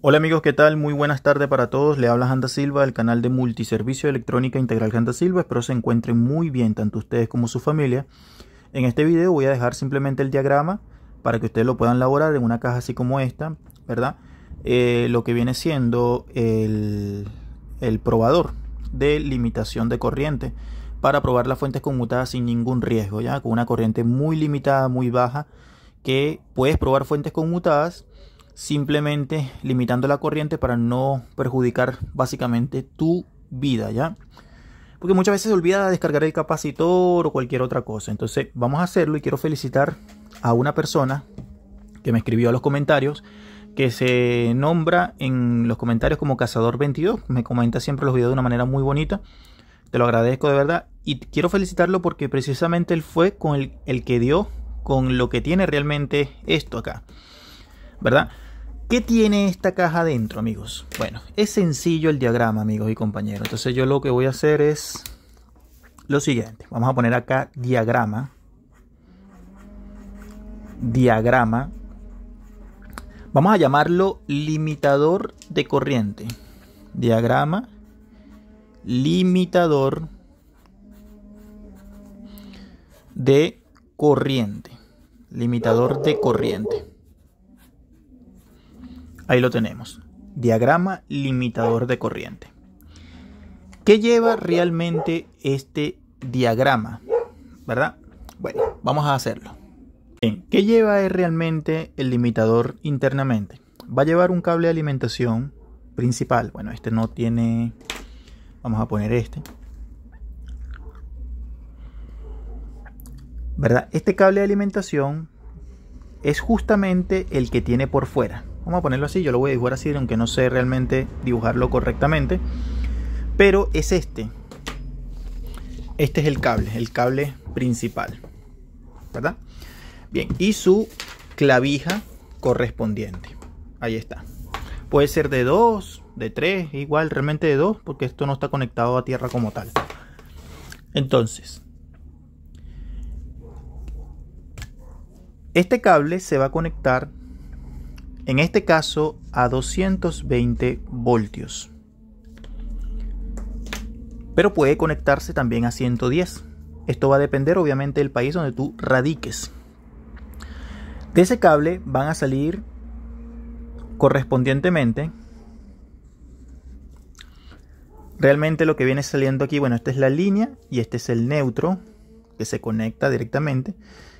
Hola amigos, ¿qué tal? Muy buenas tardes para todos. Le habla Janda Silva del canal de Multiservicio Electrónica Integral Janda Silva. Espero se encuentren muy bien tanto ustedes como su familia. En este video voy a dejar simplemente el diagrama para que ustedes lo puedan elaborar en una caja así como esta, ¿verdad? Eh, lo que viene siendo el, el probador de limitación de corriente para probar las fuentes conmutadas sin ningún riesgo, ¿ya? Con una corriente muy limitada, muy baja, que puedes probar fuentes conmutadas simplemente limitando la corriente para no perjudicar básicamente tu vida, ¿ya? Porque muchas veces se olvida descargar el capacitor o cualquier otra cosa. Entonces vamos a hacerlo y quiero felicitar a una persona que me escribió a los comentarios que se nombra en los comentarios como Cazador22. Me comenta siempre los videos de una manera muy bonita. Te lo agradezco de verdad. Y quiero felicitarlo porque precisamente él fue con el, el que dio con lo que tiene realmente esto acá. ¿Verdad? ¿Qué tiene esta caja dentro, amigos? Bueno, es sencillo el diagrama, amigos y compañeros. Entonces yo lo que voy a hacer es lo siguiente. Vamos a poner acá diagrama. Diagrama. Vamos a llamarlo limitador de corriente. Diagrama. Limitador de corriente. Limitador de corriente. Ahí lo tenemos. Diagrama limitador de corriente. ¿Qué lleva realmente este diagrama? ¿Verdad? Bueno, vamos a hacerlo. ¿qué lleva realmente el limitador internamente? Va a llevar un cable de alimentación principal. Bueno, este no tiene... Vamos a poner este. ¿Verdad? Este cable de alimentación es justamente el que tiene por fuera. Vamos a ponerlo así, yo lo voy a dibujar así, aunque no sé realmente dibujarlo correctamente. Pero es este. Este es el cable, el cable principal. ¿Verdad? Bien, y su clavija correspondiente. Ahí está. Puede ser de 2, de 3, igual realmente de 2, porque esto no está conectado a tierra como tal. Entonces, este cable se va a conectar en este caso a 220 voltios. Pero puede conectarse también a 110. Esto va a depender obviamente del país donde tú radiques. De ese cable van a salir correspondientemente. Realmente lo que viene saliendo aquí, bueno, esta es la línea y este es el neutro que se conecta directamente.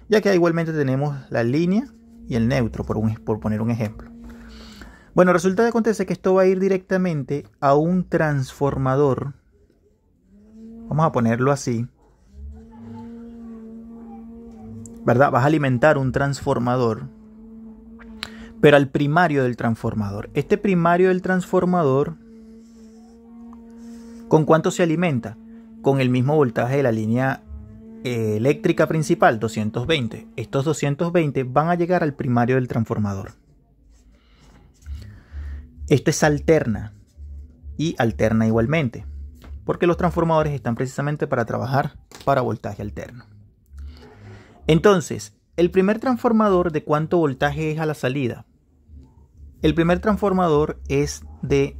Ya que igualmente tenemos la línea y el neutro, por, un, por poner un ejemplo. Bueno, resulta que acontece que esto va a ir directamente a un transformador. Vamos a ponerlo así. ¿Verdad? Vas a alimentar un transformador. Pero al primario del transformador. Este primario del transformador, ¿con cuánto se alimenta? Con el mismo voltaje de la línea eh, eléctrica principal 220. Estos 220 van a llegar al primario del transformador. Esto es alterna y alterna igualmente, porque los transformadores están precisamente para trabajar para voltaje alterno. Entonces, el primer transformador de cuánto voltaje es a la salida. El primer transformador es de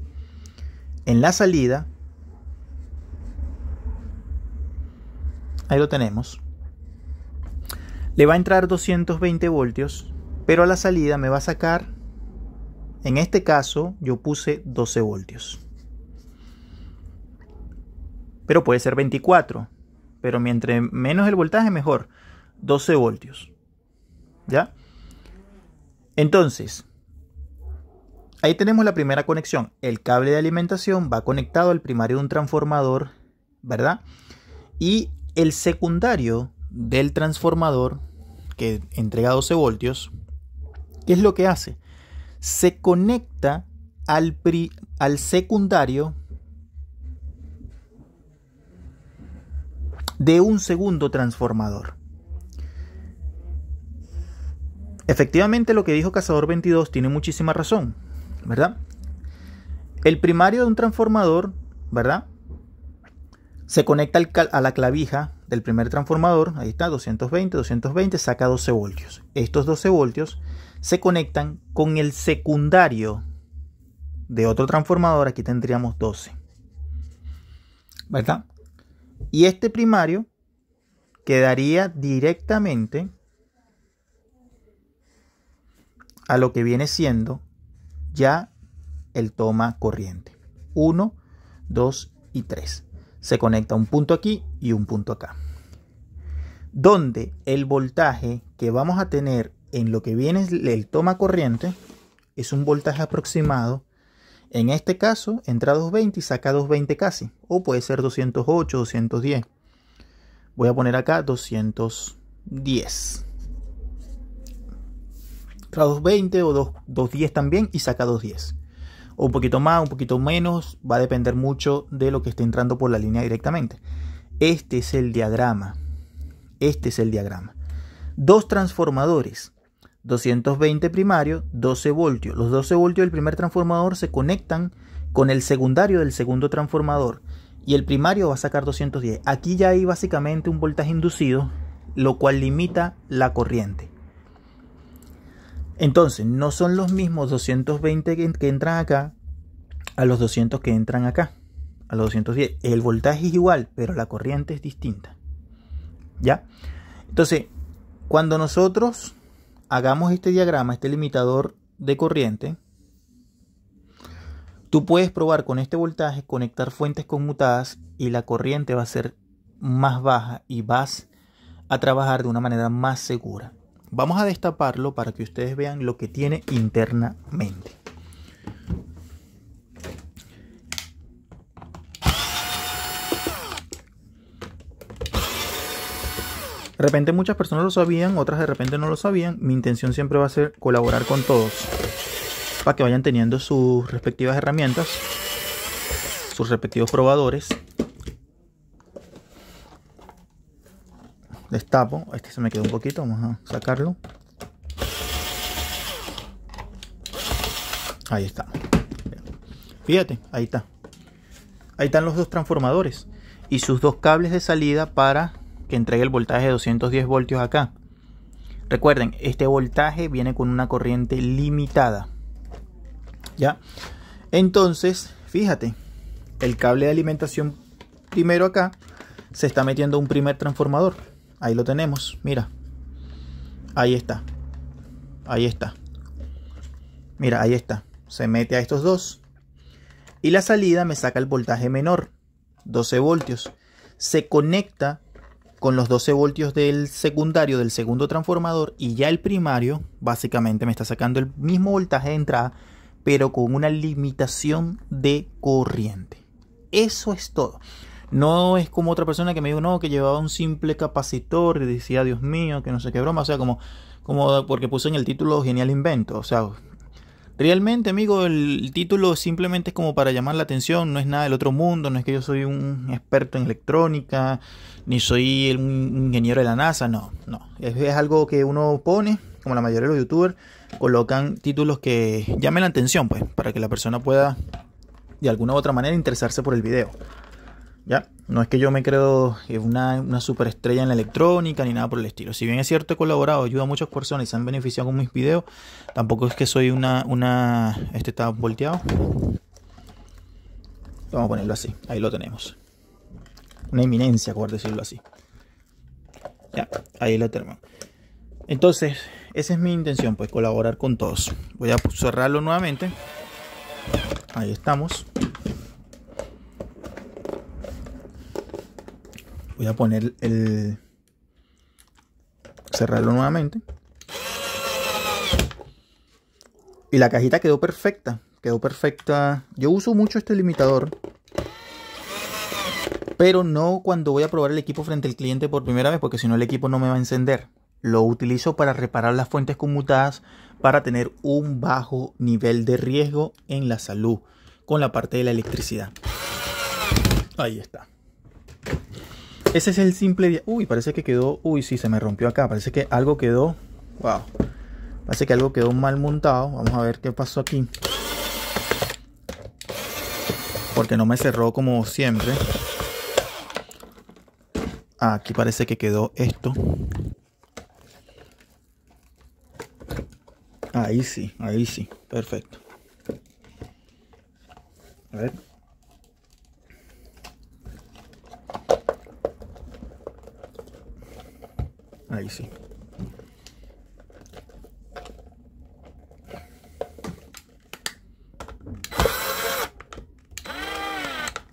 en la salida Ahí lo tenemos. Le va a entrar 220 voltios, pero a la salida me va a sacar, en este caso yo puse 12 voltios. Pero puede ser 24, pero mientras menos el voltaje mejor, 12 voltios. ¿Ya? Entonces, ahí tenemos la primera conexión. El cable de alimentación va conectado al primario de un transformador, ¿verdad? Y el secundario del transformador que entrega 12 voltios, ¿qué es lo que hace? Se conecta al, al secundario de un segundo transformador. Efectivamente, lo que dijo Cazador 22 tiene muchísima razón, ¿verdad? El primario de un transformador, ¿verdad? Se conecta a la clavija del primer transformador, ahí está, 220, 220, saca 12 voltios. Estos 12 voltios se conectan con el secundario de otro transformador, aquí tendríamos 12. ¿Verdad? Y este primario quedaría directamente a lo que viene siendo ya el toma corriente. 1, 2 y 3 se conecta un punto aquí y un punto acá. Donde el voltaje que vamos a tener en lo que viene el toma corriente es un voltaje aproximado. En este caso, entra 220 y saca 220 casi. O puede ser 208, 210. Voy a poner acá 210. Entra 220 o 210 también y saca 210 un poquito más, un poquito menos, va a depender mucho de lo que esté entrando por la línea directamente. Este es el diagrama. Este es el diagrama. Dos transformadores, 220 primario, 12 voltios. Los 12 voltios del primer transformador se conectan con el secundario del segundo transformador y el primario va a sacar 210. Aquí ya hay básicamente un voltaje inducido, lo cual limita la corriente. Entonces, no son los mismos 220 que, entran acá a los 200 que entran acá, a los 210. El voltaje es igual, pero la corriente es distinta. ¿Ya? Entonces, cuando nosotros hagamos este diagrama, este limitador de corriente, tú puedes probar con este voltaje conectar fuentes conmutadas y la corriente va a ser más baja y vas a trabajar de una manera más segura. Vamos a destaparlo para que ustedes vean lo que tiene internamente. De repente muchas personas lo sabían, otras de repente no lo sabían. Mi intención siempre va a ser colaborar con todos para que vayan teniendo sus respectivas herramientas, sus respectivos probadores destapo, este se me quedó un poquito, vamos a sacarlo. Ahí está. Fíjate, ahí está. Ahí están los dos transformadores y sus dos cables de salida para que entregue el voltaje de 210 voltios acá. Recuerden, este voltaje viene con una corriente limitada. ¿Ya? Entonces, fíjate, el cable de alimentación primero acá se está metiendo un primer transformador. Ahí lo tenemos, mira. Ahí está. Ahí está. Mira, ahí está. Se mete a estos dos. Y la salida me saca el voltaje menor, 12 voltios. Se conecta con los 12 voltios del secundario, del segundo transformador, y ya el primario básicamente me está sacando el mismo voltaje de entrada, pero con una limitación de corriente. Eso es todo. No es como otra persona que me dijo, no, que llevaba un simple capacitor y decía, Dios mío, que no sé qué broma. O sea, como, como porque puse en el título Genial Invento. O sea, realmente, amigo, el título simplemente es como para llamar la atención. No es nada del otro mundo. No es que yo soy un experto en electrónica, ni soy un ingeniero de la NASA. No, no. Es, es algo que uno pone, como la mayoría de los youtubers, colocan títulos que llamen la atención, pues, para que la persona pueda, de alguna u otra manera, interesarse por el video. ¿ya? No es que yo me creo una, una superestrella en la electrónica ni nada por el estilo. Si bien es cierto, he colaborado, ayudo a muchas personas y se han beneficiado con mis videos, tampoco es que soy una... este está volteado. Vamos a ponerlo así, ahí lo tenemos. Una eminencia, por decirlo así. Ya, ahí lo tenemos. Entonces, esa es mi intención, pues colaborar con todos. Voy a cerrarlo nuevamente. Ahí estamos. voy a poner el cerrarlo nuevamente y la cajita quedó perfecta quedó perfecta yo uso mucho este limitador pero no cuando voy a probar el equipo frente al cliente por primera vez porque si no el equipo no me va a encender lo utilizo para reparar las fuentes conmutadas para tener un bajo nivel de riesgo en la salud con la parte de la electricidad ahí está ese es el simple... día. Uy, parece que quedó... Uy, sí, se me rompió acá. Parece que algo quedó... Wow. Parece que algo quedó mal montado. Vamos a ver qué pasó aquí. Porque no me cerró como siempre. Ah, aquí parece que quedó esto. Ahí sí, ahí sí. Perfecto. A ver. Ahí sí.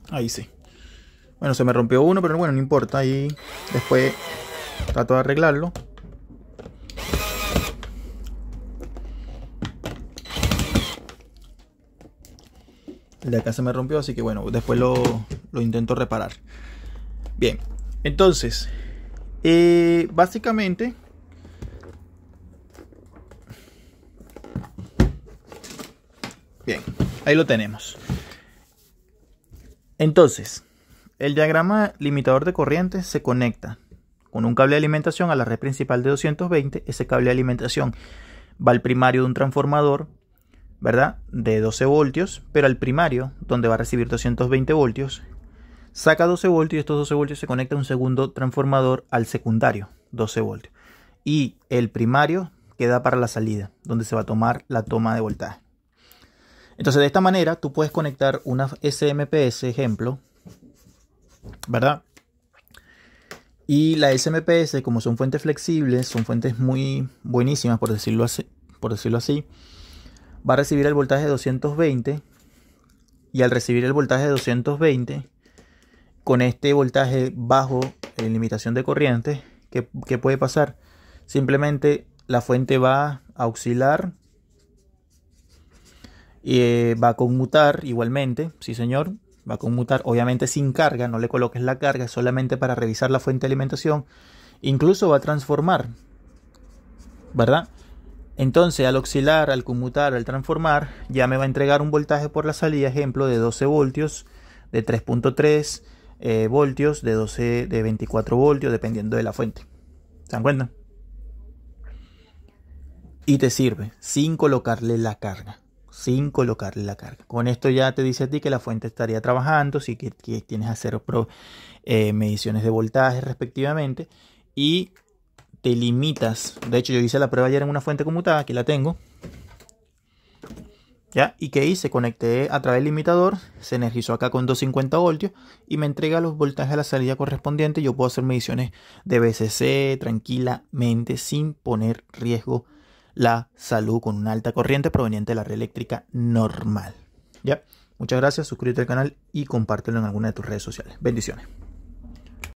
Ahí sí. Bueno, se me rompió uno, pero bueno, no importa. Ahí después trato de arreglarlo. El de acá se me rompió, así que bueno, después lo, lo intento reparar. Bien, entonces, eh, básicamente, bien, ahí lo tenemos. Entonces, el diagrama limitador de corriente se conecta con un cable de alimentación a la red principal de 220. Ese cable de alimentación va al primario de un transformador, ¿verdad? De 12 voltios, pero al primario, donde va a recibir 220 voltios, saca 12 voltios y estos 12 voltios se conecta un segundo transformador al secundario, 12 voltios. Y el primario queda para la salida, donde se va a tomar la toma de voltaje. Entonces, de esta manera, tú puedes conectar una SMPS, ejemplo, ¿verdad? Y la SMPS, como son fuentes flexibles, son fuentes muy buenísimas, por decirlo así, por decirlo así va a recibir el voltaje de 220 y al recibir el voltaje de 220 con este voltaje bajo en limitación de corriente, ¿qué, puede pasar? Simplemente la fuente va a auxiliar y eh, va a conmutar igualmente, sí señor, va a conmutar, obviamente sin carga, no le coloques la carga, solamente para revisar la fuente de alimentación, incluso va a transformar, ¿verdad? Entonces, al auxiliar, al conmutar, al transformar, ya me va a entregar un voltaje por la salida, ejemplo, de 12 voltios, de 3.3 eh, voltios, de 12, de 24 voltios, dependiendo de la fuente. ¿Se dan cuenta? Y te sirve sin colocarle la carga. Sin colocarle la carga. Con esto ya te dice a ti que la fuente estaría trabajando, si que, tienes que hacer pro, eh, mediciones de voltaje respectivamente. Y te limitas. De hecho, yo hice la prueba ayer en una fuente conmutada, aquí la tengo. ¿ya? Y que hice? se conecte a través del limitador, se energizó acá con 250 voltios y me entrega los voltajes a la salida correspondiente. Yo puedo hacer mediciones de BCC tranquilamente sin poner riesgo la salud con una alta corriente proveniente de la red eléctrica normal, ¿ya? Muchas gracias, suscríbete al canal y compártelo en alguna de tus redes sociales. Bendiciones.